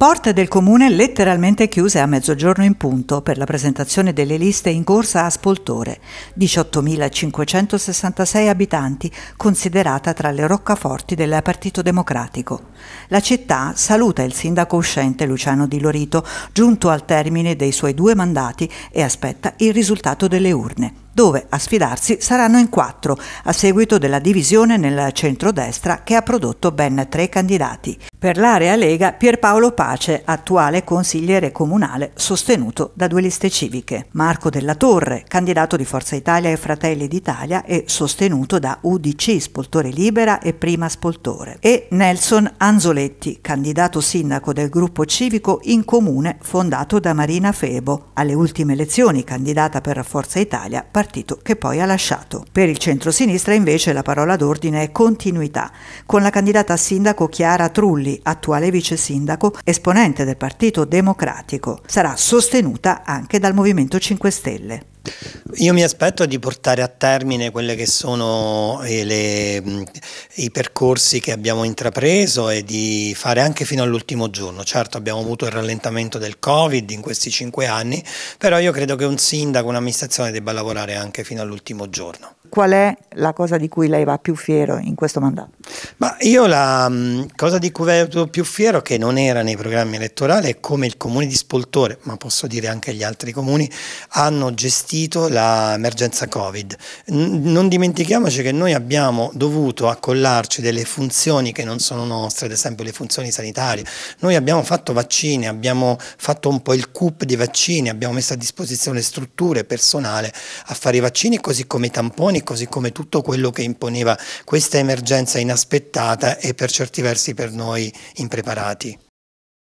Porte del comune letteralmente chiuse a mezzogiorno in punto per la presentazione delle liste in corsa a Spoltore, 18.566 abitanti, considerata tra le roccaforti del Partito Democratico. La città saluta il sindaco uscente Luciano Di Lorito, giunto al termine dei suoi due mandati e aspetta il risultato delle urne dove a sfidarsi saranno in quattro, a seguito della divisione nel centrodestra che ha prodotto ben tre candidati. Per l'area Lega Pierpaolo Pace, attuale consigliere comunale sostenuto da due liste civiche. Marco Della Torre, candidato di Forza Italia e Fratelli d'Italia e sostenuto da UDC Spoltore Libera e Prima Spoltore. E Nelson Anzoletti, candidato sindaco del gruppo civico in comune fondato da Marina Febo. Alle ultime elezioni candidata per Forza Italia, partito partito che poi ha lasciato. Per il centro-sinistra invece la parola d'ordine è continuità, con la candidata a sindaco Chiara Trulli, attuale vice sindaco, esponente del Partito Democratico. Sarà sostenuta anche dal Movimento 5 Stelle. Io mi aspetto di portare a termine quelli che sono eh, le, mm, i percorsi che abbiamo intrapreso e di fare anche fino all'ultimo giorno. Certo abbiamo avuto il rallentamento del Covid in questi cinque anni, però io credo che un sindaco, un'amministrazione debba lavorare anche fino all'ultimo giorno. Qual è la cosa di cui lei va più fiero in questo mandato? Ma io la mm, cosa di cui vedo più fiero, che non era nei programmi elettorali, è come il comune di Spoltore, ma posso dire anche gli altri comuni, hanno gestito l'emergenza Covid. non dimentichiamoci che noi abbiamo dovuto accollarci delle funzioni che non sono nostre, ad esempio le funzioni sanitarie. Noi abbiamo fatto vaccini, abbiamo fatto un po' il CUP di vaccini, abbiamo messo a disposizione strutture, personale a fare i vaccini, così come i tamponi, così come tutto quello che imponeva questa emergenza inaspettata inaspettata e per certi versi per noi impreparati.